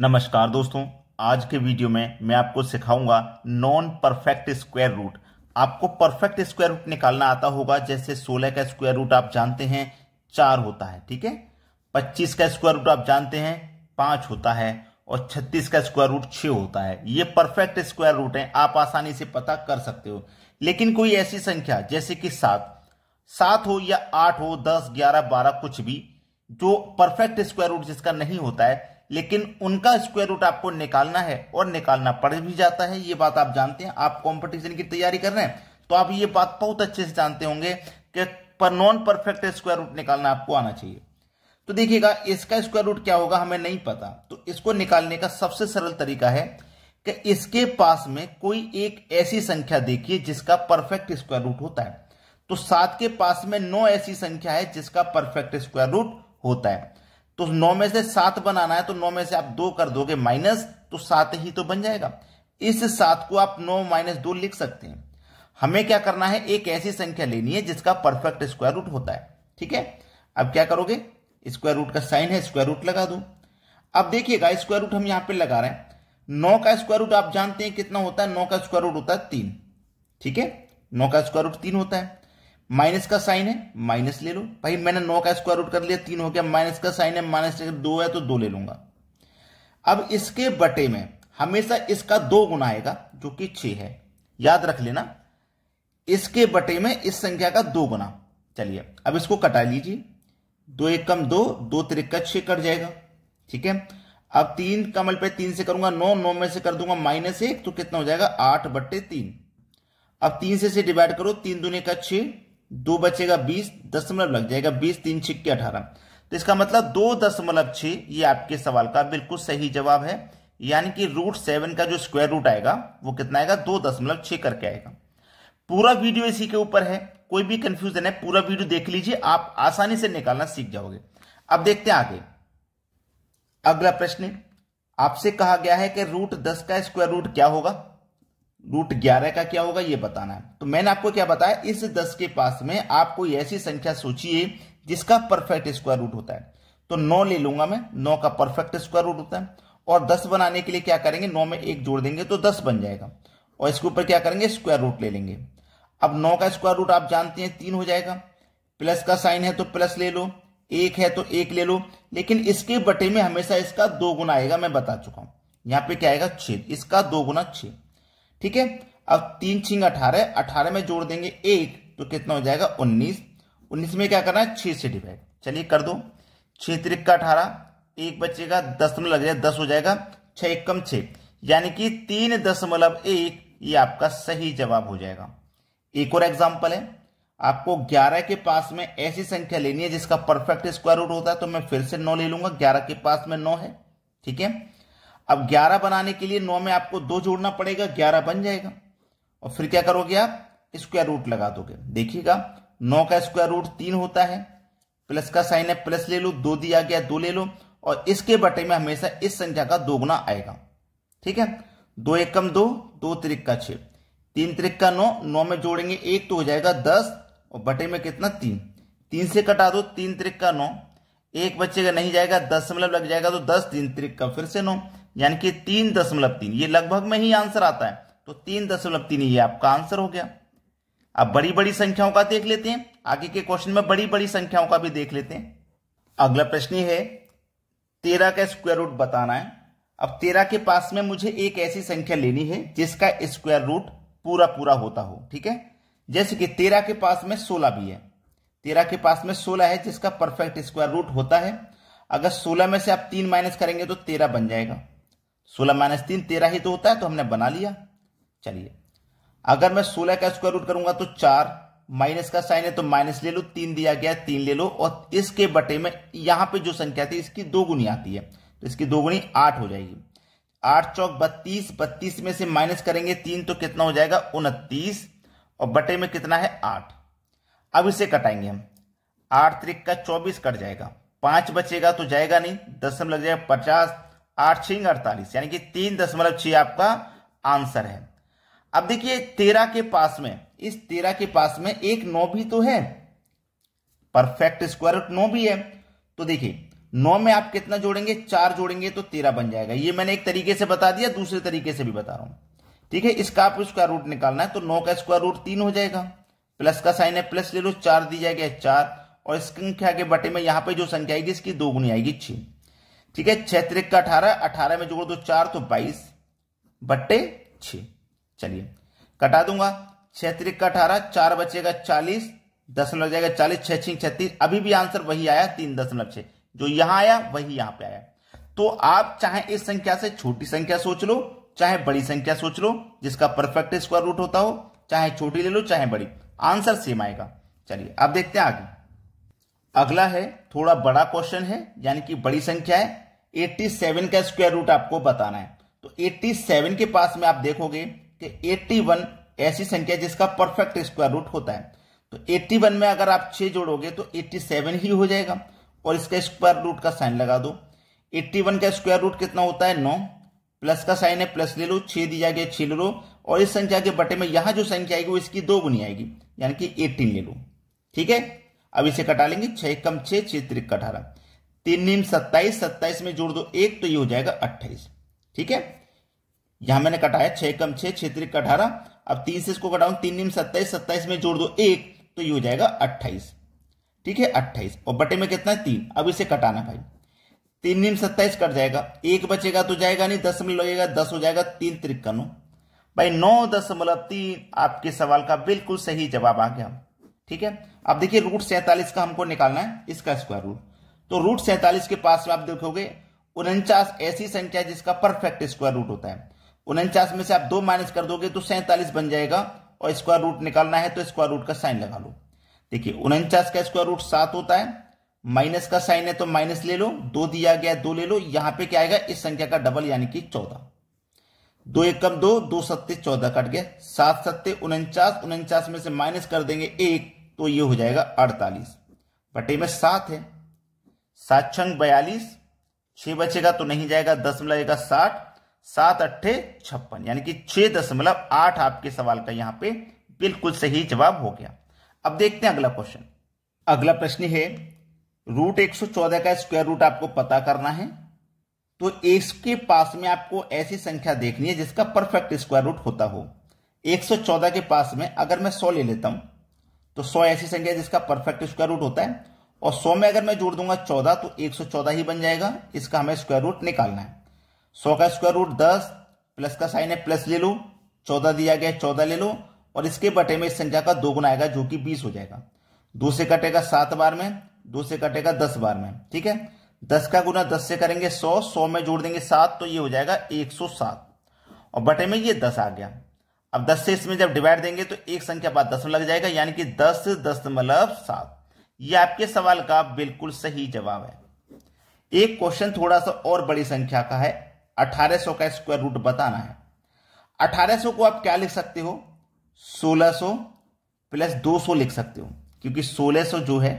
नमस्कार दोस्तों आज के वीडियो में मैं आपको सिखाऊंगा नॉन परफेक्ट स्क्वायर रूट आपको परफेक्ट स्क्वायर रूट निकालना आता होगा जैसे 16 का स्क्वायर रूट आप जानते हैं चार होता है ठीक है 25 का स्क्वायर रूट आप जानते हैं पांच होता है और 36 का स्क्वायर रूट छ होता है ये परफेक्ट स्क्वायर रूट है आप आसानी से पता कर सकते हो लेकिन कोई ऐसी संख्या जैसे कि सात सात हो या आठ हो दस ग्यारह बारह कुछ भी जो परफेक्ट स्क्वायर रूट जिसका नहीं होता है लेकिन उनका स्क्वायर रूट आपको निकालना है और निकालना पड़ भी जाता है ये बात आप जानते हैं आप कंपटीशन की तैयारी कर रहे हैं तो आप ये बात बहुत अच्छे से जानते होंगे कि पर नॉन परफेक्ट स्क्वायर रूट निकालना आपको आना चाहिए तो देखिएगा इसका स्क्वायर रूट क्या होगा हमें नहीं पता तो इसको निकालने का सबसे सरल तरीका है कि इसके पास में कोई एक ऐसी संख्या देखिए जिसका परफेक्ट स्क्वायर रूट होता है तो सात के पास में नौ ऐसी संख्या है जिसका परफेक्ट स्क्वायर रूट होता है तो नौ में से सात बनाना है तो नौ में से आप दो कर दोगे माइनस तो सात ही तो बन जाएगा इस सात को आप नौ माइनस दो लिख सकते हैं हमें क्या करना है एक ऐसी संख्या लेनी है जिसका परफेक्ट स्क्वायर रूट होता है ठीक है अब क्या करोगे स्क्वायर रूट का साइन है स्क्वायर रूट लगा दो अब देखिएगा स्क्वायर रूट हम यहां पर लगा रहे हैं नौ का स्क्वायर रूट आप जानते हैं कितना होता है नौ का स्क्वायर रूट होता है तीन ठीक है नौ का स्क्वायर रूट तीन होता है माइनस का साइन है माइनस ले लो भाई मैंने नौ का स्क्वायर रूट कर लिया तीन हो गया माइनस का साइन है माइनस दो है तो दो ले लूंगा अब इसके बटे में हमेशा इसका दो गुना आएगा जो कि छ है याद रख लेना इसके बटे में इस संख्या का दो गुना चलिए अब इसको कटा लीजिए दो एक कम दो दो का छः कट जाएगा ठीक है अब तीन कमल पे तीन से करूंगा नौ नौ में से कर दूंगा माइनस एक तो कितना हो जाएगा आठ बट्टे तीन अब तीन से, से डिवाइड करो तीन दुनिया का छे दो बचेगा बीस दशमलव लग जाएगा बीस तीन छिक्के अठारह तो इसका मतलब दो दशमलव छ ये आपके सवाल का बिल्कुल सही जवाब है यानी कि रूट सेवन का जो स्क्वायर रूट आएगा वो कितना आएगा दो दशमलव छ करके आएगा पूरा वीडियो इसी के ऊपर है कोई भी कंफ्यूजन है पूरा वीडियो देख लीजिए आप आसानी से निकालना सीख जाओगे अब देखते हैं आगे अगला प्रश्न आपसे कहा गया है कि रूट दस का स्क्वायर रूट क्या होगा रूट ग्यारह का क्या होगा ये बताना है तो मैंने आपको क्या बताया इस दस के पास में आपको ऐसी संख्या सोचिए जिसका परफेक्ट स्क्वायर रूट होता है तो नौ ले लूंगा मैं नौ का परफेक्ट स्क्वायर रूट होता है और दस बनाने के लिए क्या करेंगे नौ में एक जोड़ देंगे तो दस बन जाएगा और इसके ऊपर क्या करेंगे स्क्वायर रूट ले लेंगे अब नौ का स्क्वायर रूट आप जानते हैं तीन हो जाएगा प्लस का साइन है तो प्लस ले लो एक है तो एक ले लो लेकिन इसके बटे में हमेशा इसका दो गुना आएगा मैं बता चुका हूं यहां पे क्या आएगा छेद इसका दो गुना छेद ठीक है अब तीन छिंग अठारह अठारह में जोड़ देंगे एक तो कितना हो जाएगा उन्नीस उन्नीस में क्या करना है छह से डिवाइड चलिए कर दो छह त्रिक का अठारह एक बचेगा दस में लग जाए दस हो जाएगा छह एक कम छः यानी कि तीन दशमलव एक ये आपका सही जवाब हो जाएगा एक और एग्जाम्पल है आपको 11 के पास में ऐसी संख्या लेनी है जिसका परफेक्ट स्क्वायर रूट होता है तो मैं फिर से 9 ले लूंगा 11 के पास में 9 है ठीक है अब ग्यारह बनाने के लिए नौ में आपको दो जोड़ना पड़ेगा ग्यारह बन जाएगा और फिर क्या करोगे आप स्क्वायर रूट लगा दोगे देखिएगा नौ का स्क्वायर रूट तीन होता है प्लस का साइन है प्लस ले लो दो दिया गया दो ले लो और इसके बटे में हमेशा इस संख्या का दोगुना आएगा ठीक है दो एक कम दो दो त्रिक का छः तीन त्रिक का नौ नौ में जोड़ेंगे एक तो हो जाएगा दस और बटे में कितना तीन तीन से कटा दो तीन त्रिक का नौ एक बच्चे का नहीं जाएगा दस मतलब लग जाएगा तो दस तीन त्रिक का फिर से नौ यानी कि तीन दशमलव तीन ये लगभग में ही आंसर आता है तो तीन दशमलव तीन ये आपका आंसर हो गया अब बड़ी बड़ी संख्याओं का देख लेते हैं आगे के क्वेश्चन में बड़ी बड़ी संख्याओं का भी देख लेते हैं अगला प्रश्न है तेरह का स्क्वायर रूट बताना है अब तेरह के पास में मुझे एक ऐसी संख्या लेनी है जिसका स्क्वायर रूट पूरा पूरा होता हो ठीक है जैसे कि तेरह के पास में सोलह भी है तेरह के पास में सोलह है जिसका परफेक्ट स्क्वायर रूट होता है अगर सोलह में से आप तीन माइनस करेंगे तो तेरह बन जाएगा सोलह माइनस तीन तेरह ही तो होता है तो हमने बना लिया चलिए अगर मैं सोलह का स्क्वायर रूट करूंगा तो चार माइनस का साइन है तो माइनस ले लो तीन दिया गया तीन ले लो और इसके बटे में यहां पे जो संख्या थी इसकी दो गुनी आती है तो इसकी दो गुनी आठ हो जाएगी आठ चौक बत्तीस बत्तीस में से माइनस करेंगे तीन तो कितना हो जाएगा उनतीस और बटे में कितना है आठ अब इसे कटाएंगे हम आठ त्रिक का चौबीस कट जाएगा पांच बचेगा तो जाएगा नहीं दसम लग जाएगा पचास आठ छिंग अड़तालीस यानी कि तीन दशमलव छह आपका आंसर है अब देखिए तेरह के पास में इस तेरह के पास में एक नौ भी तो है परफेक्ट स्क्वायर रूट नौ भी है तो देखिए नौ में आप कितना जोड़ेंगे चार जोड़ेंगे तो तेरह बन जाएगा ये मैंने एक तरीके से बता दिया दूसरे तरीके से भी बता रहा हूं ठीक है इसका आपको स्क्वायर रूट निकालना है तो नौ का स्क्वायर रूट तीन हो जाएगा प्लस का साइन है प्लस ले लो चार दी जाएगा चार और संख्या के बटे में यहां पे जो संख्या आएगी इसकी दो गुनी आएगी छह ठीक है छह का अठारह अठारह में जोड़ दो चार तो बाईस बट्टे छ चलिए कटा दूंगा छह का अठारह चार बचेगा चालीस दशमलव जाएगा चालीस छह छिंग छत्तीस अभी भी आंसर वही आया तीन दशमलव छह जो यहां आया वही यहां पे आया तो आप चाहे इस संख्या से छोटी संख्या सोच लो चाहे बड़ी संख्या सोच लो जिसका परफेक्ट स्क्वायर रूट होता हो चाहे छोटी ले लो चाहे बड़ी आंसर सेम आएगा चलिए अब देखते हैं आगे अगला है थोड़ा बड़ा क्वेश्चन है यानी कि बड़ी संख्या है 87 का स्क्वायर रूट आपको बताना है तो 87 के पास में आप देखोगे कि 81 ऐसी संख्या जिसका परफेक्ट स्क्वायर रूट होता है तो 81 में अगर आप 6 जोड़ोगे तो 87 ही हो जाएगा और इसका स्क्वायर रूट का साइन लगा दो 81 का स्क्वायर रूट कितना होता है नौ प्लस का साइन है प्लस ले लो छः दी जाएगी छः ले लो और इस संख्या के बटे में यहां जो संख्या आएगी वो इसकी दो गुनी आएगी यानी कि एट्टीन ले लो ठीक है अब इसे कटा लेंगे छह कम छह छह त्रिक अठारह तीन निम सत्ताईस सत्ताईस में जोड़ दो एक तो ये हो जाएगा अट्ठाईस ठीक है यहां मैंने कटाया छह कम छह छह त्रिक अठारह अब तीन से इसको कटाऊ तीन निम सत्ताईस सत्ताईस में जोड़ दो एक तो ये हो जाएगा अट्ठाईस ठीक है अट्ठाईस और बटे में कितना है तीन अब इसे कटाना भाई तीन निम सत्ताईस कट जाएगा एक बचेगा तो जाएगा नहीं दस में लगेगा दस हो जाएगा तीन त्रिक नो भाई नौ दशमलव तीन आपके सवाल का बिल्कुल सही जवाब आ गया ठीक है अब देखिए रूट सैतालीस का हमको निकालना है इसका स्क्वायर रूट तो रूट सैंतालीस के पास में आप देखोगे उनचास ऐसी संख्या जिसका परफेक्ट स्क्वायर रूट होता है उनचास में से आप दो माइनस कर दोगे तो सैंतालीस बन जाएगा और स्क्वायर रूट निकालना है तो स्क्वायर रूट का साइन लगा लो देखिए उनचास का स्क्वायर रूट सात होता है माइनस का साइन है तो माइनस ले लो दो दिया गया दो ले लो यहां पे क्या आएगा इस संख्या का डबल यानी कि चौदह दो एक कम दो दो सत्ते चौदह कट गया सात सत्ते उनचास उनचास में से माइनस कर देंगे एक तो ये हो जाएगा अड़तालीस बटे में सात है सात छंग बयालीस छह बचेगा तो नहीं जाएगा दस में साठ सात अट्ठे छप्पन यानी कि छह दशमलव आठ आपके सवाल का यहां पे बिल्कुल सही जवाब हो गया अब देखते हैं अगला क्वेश्चन अगला प्रश्न है रूट एक सौ चौदह का स्क्वायर रूट आपको पता करना है तो इसके पास में आपको ऐसी संख्या देखनी है जिसका परफेक्ट स्क्वायर रूट होता हो 114 के पास में अगर मैं 100 ले लेता हूं तो 100 ऐसी संख्या जिसका परफेक्ट स्क्वायर रूट होता है और 100 में अगर मैं जोड़ दूंगा 14 तो 114 ही बन जाएगा इसका हमें स्क्वायर रूट निकालना है 100 का स्क्वायर रूट 10 प्लस का साइन है प्लस ले लो 14 दिया गया 14 ले लो और इसके बटे में इस संख्या का दो गुना आएगा जो कि 20 हो जाएगा दो से कटेगा सात बार में दो से कटेगा दस बार में ठीक है दस का गुना दस से करेंगे सौ सौ में जोड़ देंगे सात तो ये हो जाएगा एक सौ सात और बटे में ये दस आ गया अब दस से इसमें जब डिवाइड देंगे तो एक संख्या बाद दस में लग जाएगा यानी कि दस दशमलव सात यह आपके सवाल का बिल्कुल सही जवाब है एक क्वेश्चन थोड़ा सा और बड़ी संख्या का है 1800 का स्क्वायर रूट बताना है 1800 को आप क्या लिख सकते हो 1600 प्लस 200 लिख सकते हो क्योंकि 1600 जो है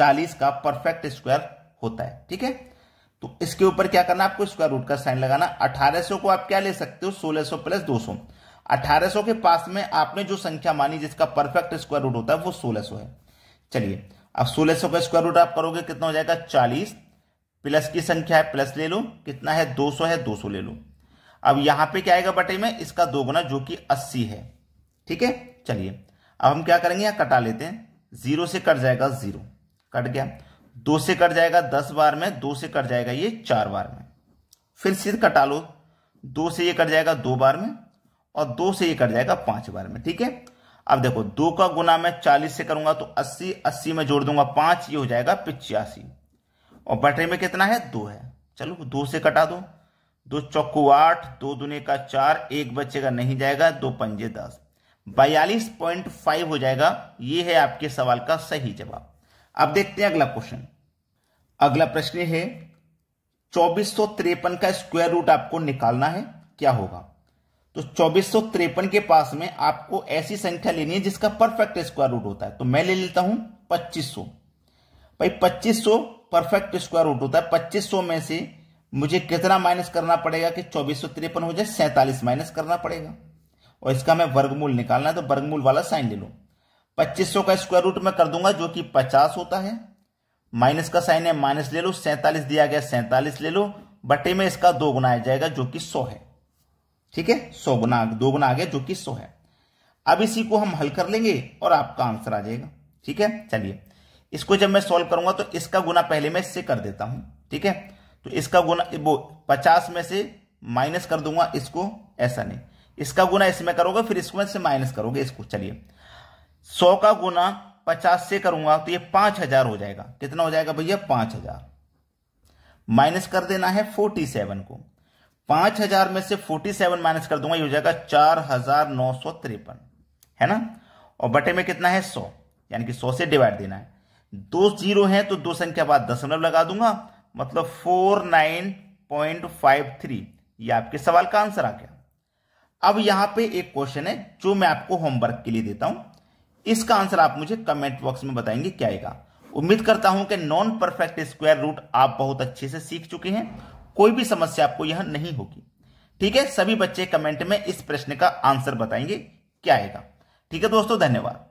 40 का परफेक्ट स्क्वायर होता है ठीक है तो इसके ऊपर क्या करना आपको स्क्वायर रूट का साइन लगाना 1800 को आप क्या ले सकते हो 1600 प्लस 200 1800 के पास में आपने जो संख्या मानी जिसका परफेक्ट स्क्वायर रूट होता है वो 1600 है चलिए अब सोलह सौ का स्क्वायर रूट आप करोगे कितना हो जाएगा चालीस प्लस की संख्या है प्लस ले लो कितना है दो सौ है दो सौ ले लो अब यहां पे क्या आएगा बटे में इसका दोगुना जो कि अस्सी है ठीक है चलिए अब हम क्या करेंगे यहां कटा लेते हैं जीरो से कट जाएगा जीरो कट गया दो से कट जाएगा दस बार में दो से कट जाएगा ये चार बार में फिर सिर्फ कटा लो दो से ये कट जाएगा दो बार में और दो से ये कट जाएगा पांच बार में ठीक है अब देखो दो का गुना मैं चालीस से करूंगा तो अस्सी अस्सी में जोड़ दूंगा पांच ये हो जाएगा पिचासी और बटे में कितना है दो है चलो दो से कटा दो दो चौको आठ दो दुने का चार एक बच्चे का नहीं जाएगा दो पंजे दस बयालीस पॉइंट फाइव हो जाएगा ये है आपके सवाल का सही जवाब अब देखते हैं अगला क्वेश्चन अगला प्रश्न है चौबीस का स्क्वायर रूट आपको निकालना है क्या होगा तो चौबीस के पास में आपको ऐसी संख्या लेनी है जिसका परफेक्ट स्क्वायर रूट होता है तो मैं ले लेता हूं 2500 भाई 2500 परफेक्ट स्क्वायर रूट होता है 2500 में से मुझे कितना माइनस करना पड़ेगा कि चौबीस हो जाए सैंतालीस माइनस करना पड़ेगा और इसका मैं वर्गमूल निकालना है तो वर्गमूल वाला साइन ले लो 2500 का स्क्वायर रूट मैं कर दूंगा जो कि 50 होता है माइनस का साइन है माइनस ले लो सैंतालीस दिया गया सैंतालीस ले लो बटे में इसका दो गुना आ जाएगा जो कि 100 है ठीक है सौ गुना दो गुना आ गया जो कि सौ है अब इसी को हम हल कर लेंगे और आपका आंसर आ जाएगा ठीक है चलिए इसको जब मैं सॉल्व करूंगा तो इसका गुना पहले मैं इससे कर देता हूं ठीक है तो इसका गुना वो पचास में से माइनस कर दूंगा इसको ऐसा नहीं इसका गुना इसमें करोगे फिर इसको इससे माइनस करोगे इसको चलिए सौ का गुना पचास से करूंगा तो ये पांच हजार हो जाएगा कितना हो जाएगा भैया पांच हजार माइनस कर देना है फोर्टी सेवन को पांच हजार में से फोर्टी सेवन माइनस कर दूंगा ये हो जाएगा चार हजार नौ सौ तिरपन है ना और बटे में कितना है सौ यानी कि सौ से डिवाइड देना है दो जीरो है तो दो संख्या बाद दशमलव लगा दूंगा मतलब four nine point five three ये आपके सवाल का आंसर आ गया अब यहां पे एक क्वेश्चन है जो मैं आपको होमवर्क के लिए देता हूं इसका आंसर आप मुझे कमेंट बॉक्स में बताएंगे क्या आएगा उम्मीद करता हूं कि नॉन परफेक्ट स्क्वायर रूट आप बहुत अच्छे से सीख चुके हैं कोई भी समस्या आपको यह नहीं होगी ठीक है सभी बच्चे कमेंट में इस प्रश्न का आंसर बताएंगे क्या आएगा ठीक है दोस्तों धन्यवाद